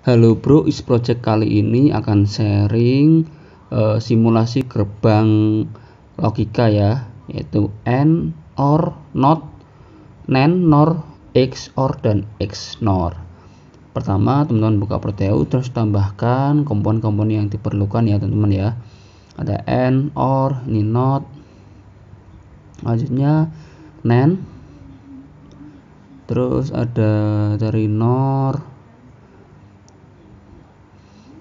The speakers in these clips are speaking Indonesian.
Halo Bro Is Project kali ini akan sharing e, simulasi gerbang logika ya, yaitu n or not, NAND, nor x or dan x nor. Pertama, teman-teman buka Proteo terus tambahkan komponen-komponen yang diperlukan ya, teman-teman ya. Ada n or, ini not. Lanjutnya NAND, Terus ada dari nor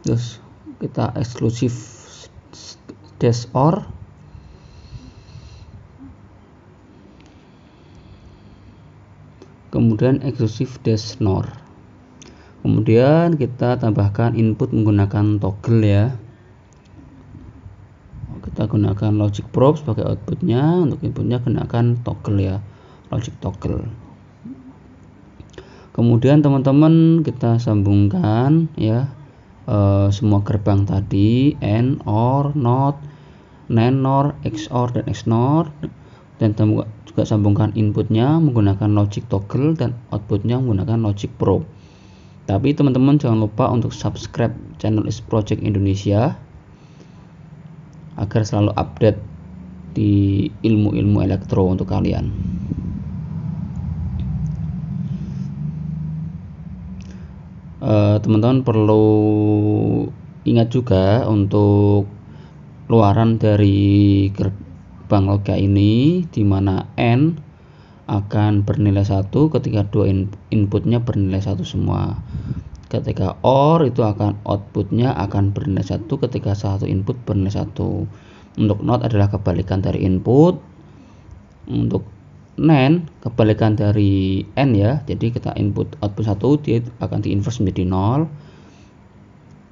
terus kita eksklusif dash or kemudian eksklusif dash nor kemudian kita tambahkan input menggunakan toggle ya kita gunakan logic probe sebagai outputnya untuk inputnya gunakan toggle ya logic toggle kemudian teman-teman kita sambungkan ya Eh, semua gerbang tadi and or not NAND NOR XOR dan XNOR dan juga sambungkan inputnya menggunakan logic toggle dan outputnya menggunakan logic pro tapi teman-teman jangan lupa untuk subscribe channel is project Indonesia agar selalu update di ilmu-ilmu elektro untuk kalian. Eh, teman-teman perlu ingat juga untuk luaran dari gerbang logika ini di mana n akan bernilai satu ketika dua inputnya bernilai satu semua ketika OR itu akan outputnya akan bernilai satu ketika satu input bernilai satu untuk NOT adalah kebalikan dari input untuk NAND kebalikan dari N ya jadi kita input output 1 dia akan di inverse menjadi 0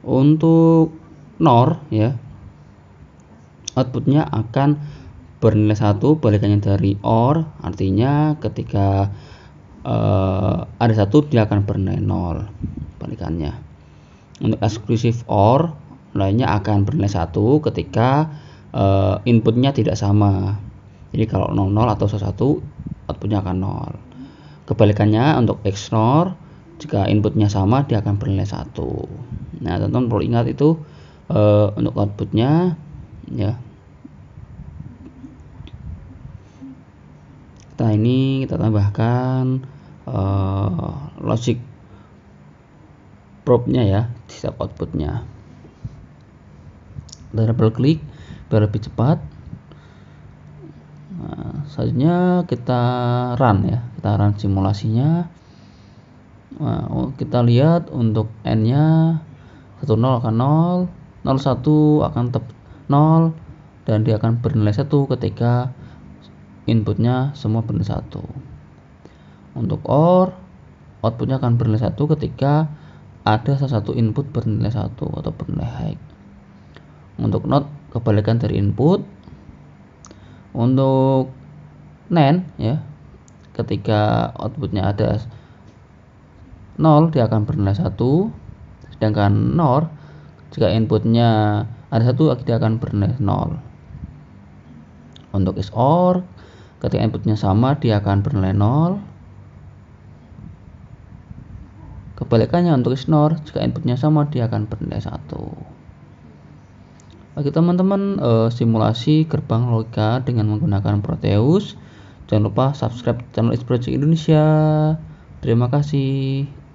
untuk NOR ya outputnya akan bernilai satu balikannya dari OR artinya ketika uh, ada satu dia akan bernilai nol balikannya untuk eksklusif OR lainnya akan bernilai satu ketika uh, inputnya tidak sama jadi kalau 00 atau 11 outputnya akan 0. kebalikannya untuk XNOR jika inputnya sama dia akan bernilai 1. nah teman-teman perlu ingat itu uh, untuk outputnya ya kita ini kita tambahkan uh, logic probe-nya ya di setiap outputnya double klik biar lebih cepat selanjutnya kita run ya kita run simulasinya nah, oh, kita lihat untuk n nya 10 akan 0 01 akan tetap 0 dan dia akan bernilai 1 ketika inputnya semua bernilai 1 untuk OR outputnya akan bernilai 1 ketika ada salah satu input bernilai 1 atau bernilai high untuk not kebalikan dari input untuk nen e ya ketika outputnya ada 0 dia akan bernilai 1 sedangkan nor jika inputnya ada satu dia akan bernilai 0 untuk is or ketika inputnya sama dia akan bernilai 0 kebalikannya untuk is nor jika inputnya sama dia akan bernilai 1 bagi teman-teman eh, simulasi gerbang logika dengan menggunakan Proteus Jangan lupa subscribe channel Inspirasi Indonesia. Terima kasih.